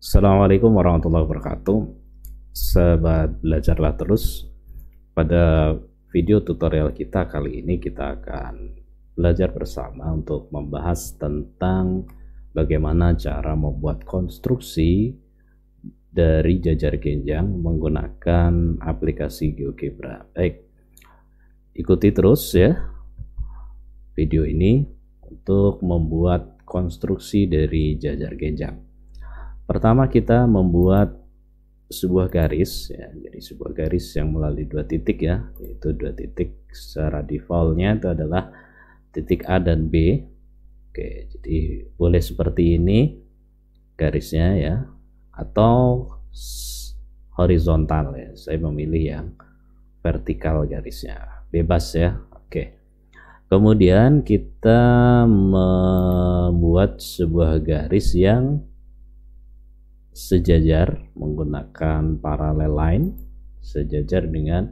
Assalamualaikum warahmatullahi wabarakatuh Sahabat belajarlah terus Pada video tutorial kita kali ini kita akan belajar bersama untuk membahas tentang bagaimana cara membuat konstruksi dari jajar genjang menggunakan aplikasi GeoGebra baik ikuti terus ya video ini untuk membuat konstruksi dari jajar genjang Pertama kita membuat sebuah garis ya jadi sebuah garis yang melalui dua titik ya yaitu dua titik secara defaultnya itu adalah titik A dan B oke jadi boleh seperti ini garisnya ya atau horizontal ya saya memilih yang vertikal garisnya bebas ya oke kemudian kita membuat sebuah garis yang sejajar menggunakan paralel line sejajar dengan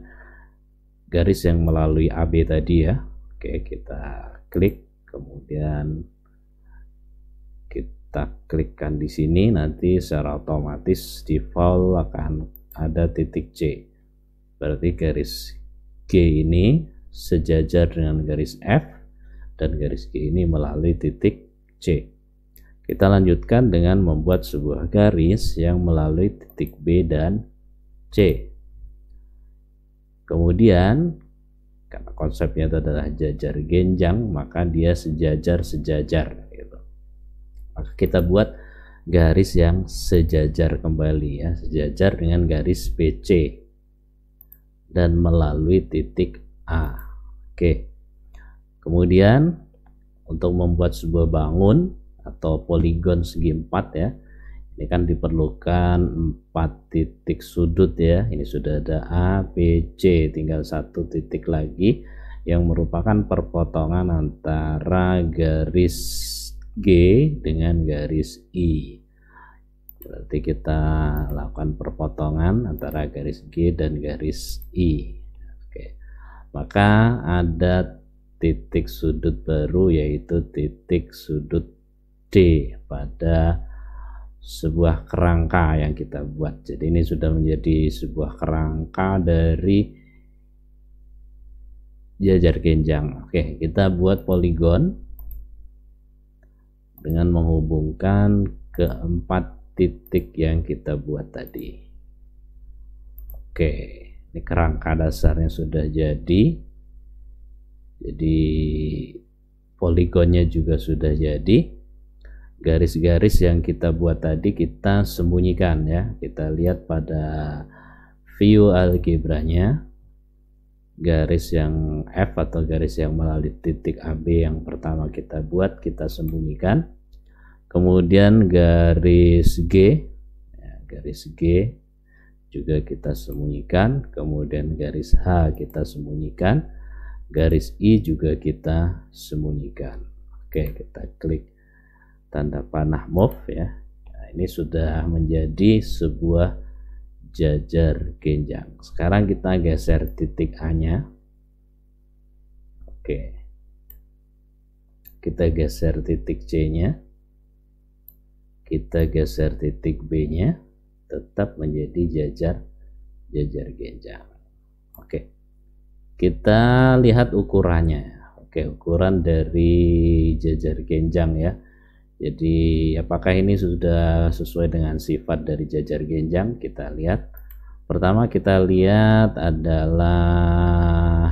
garis yang melalui AB tadi ya. Oke, kita klik kemudian kita klikkan di sini nanti secara otomatis default akan ada titik C. Berarti garis G ini sejajar dengan garis F dan garis G ini melalui titik C. Kita lanjutkan dengan membuat sebuah garis yang melalui titik B dan C. Kemudian, karena konsepnya itu adalah jajar genjang, maka dia sejajar-sejajar. Gitu. Maka kita buat garis yang sejajar kembali ya, sejajar dengan garis BC dan melalui titik A. Oke. Kemudian untuk membuat sebuah bangun atau poligon segi empat ya ini kan diperlukan empat titik sudut ya ini sudah ada A, B, C tinggal satu titik lagi yang merupakan perpotongan antara garis G dengan garis I berarti kita lakukan perpotongan antara garis G dan garis I Oke. maka ada titik sudut baru yaitu titik sudut D pada sebuah kerangka yang kita buat. Jadi ini sudah menjadi sebuah kerangka dari jajar genjang. Oke, kita buat poligon dengan menghubungkan keempat titik yang kita buat tadi. Oke, ini kerangka dasarnya sudah jadi. Jadi poligonnya juga sudah jadi garis-garis yang kita buat tadi kita sembunyikan ya kita lihat pada view algebranya garis yang F atau garis yang melalui titik AB yang pertama kita buat kita sembunyikan kemudian garis G ya, garis G juga kita sembunyikan kemudian garis H kita sembunyikan garis I juga kita sembunyikan oke kita klik tanda panah move ya nah, ini sudah menjadi sebuah jajar genjang sekarang kita geser titik A nya oke kita geser titik C nya kita geser titik B nya tetap menjadi jajar jajar genjang oke kita lihat ukurannya oke ukuran dari jajar genjang ya jadi apakah ini sudah sesuai dengan sifat dari jajar genjang? Kita lihat. Pertama kita lihat adalah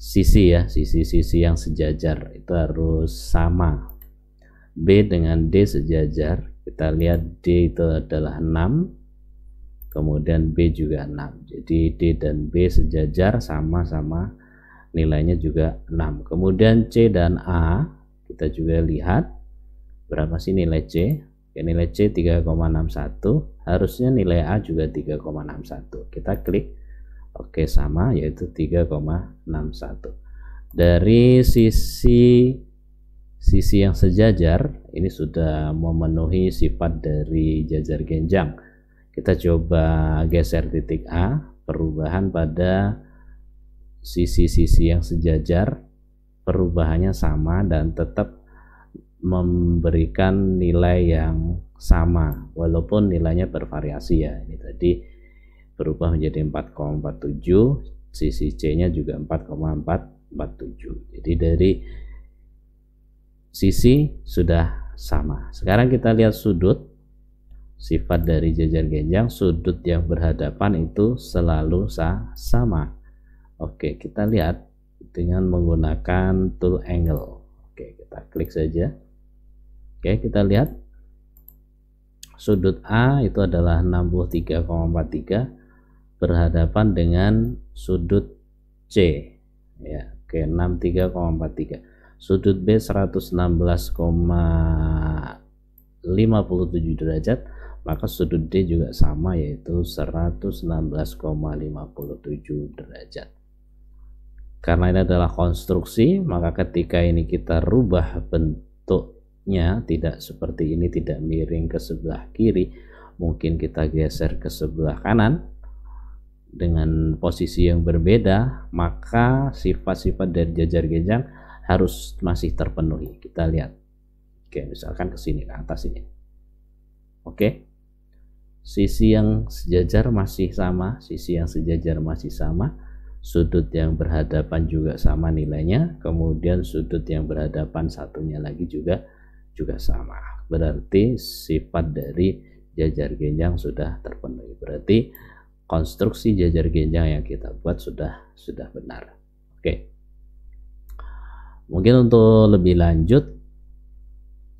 sisi ya, sisi-sisi yang sejajar itu harus sama. B dengan D sejajar. Kita lihat D itu adalah 6. Kemudian B juga 6. Jadi D dan B sejajar sama-sama nilainya juga 6. Kemudian C dan A kita juga lihat berapa sih nilai C ya, nilai C 3,61 harusnya nilai A juga 3,61 kita klik oke sama yaitu 3,61 dari sisi sisi yang sejajar ini sudah memenuhi sifat dari jajar genjang kita coba geser titik A perubahan pada sisi-sisi yang sejajar perubahannya sama dan tetap memberikan nilai yang sama walaupun nilainya bervariasi ya ini tadi berubah menjadi 4,47 sisi C nya juga 4,447 jadi dari sisi sudah sama sekarang kita lihat sudut sifat dari jajar genjang sudut yang berhadapan itu selalu sama oke kita lihat dengan menggunakan tool angle oke kita klik saja oke kita lihat sudut A itu adalah 63,43 berhadapan dengan sudut C ya oke 63,43 sudut B 116,57 derajat maka sudut D juga sama yaitu 116,57 derajat karena ini adalah konstruksi, maka ketika ini kita rubah bentuknya tidak seperti ini, tidak miring ke sebelah kiri, mungkin kita geser ke sebelah kanan dengan posisi yang berbeda, maka sifat-sifat dari jajar genjang harus masih terpenuhi. Kita lihat. Oke, misalkan ke sini ke atas ini. Oke. Sisi yang sejajar masih sama, sisi yang sejajar masih sama sudut yang berhadapan juga sama nilainya kemudian sudut yang berhadapan satunya lagi juga juga sama berarti sifat dari jajar genjang sudah terpenuhi berarti konstruksi jajar genjang yang kita buat sudah sudah benar oke mungkin untuk lebih lanjut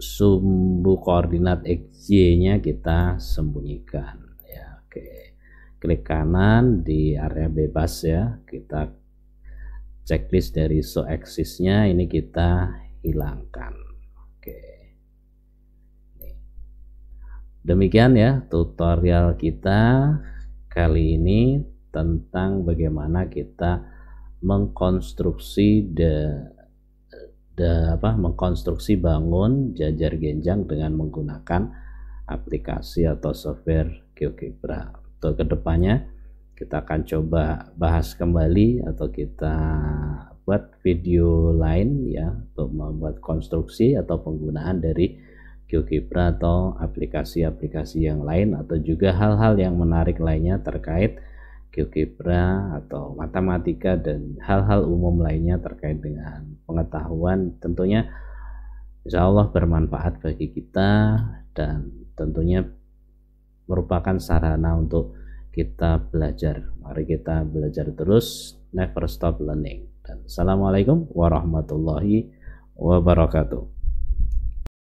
sumbu koordinat xy nya kita sembunyikan ya oke okay klik kanan di area bebas ya kita checklist dari so axis ini kita hilangkan oke demikian ya tutorial kita kali ini tentang bagaimana kita mengkonstruksi the de, apa, mengkonstruksi bangun jajar genjang dengan menggunakan aplikasi atau software GeoGebra ke kedepannya kita akan coba bahas kembali atau kita buat video lain ya untuk membuat konstruksi atau penggunaan dari GeoGebra atau aplikasi-aplikasi yang lain atau juga hal-hal yang menarik lainnya terkait GeoGebra atau matematika dan hal-hal umum lainnya terkait dengan pengetahuan tentunya insya Allah bermanfaat bagi kita dan tentunya merupakan sarana untuk kita belajar. Mari kita belajar terus, never stop learning. Dan Assalamualaikum warahmatullahi wabarakatuh.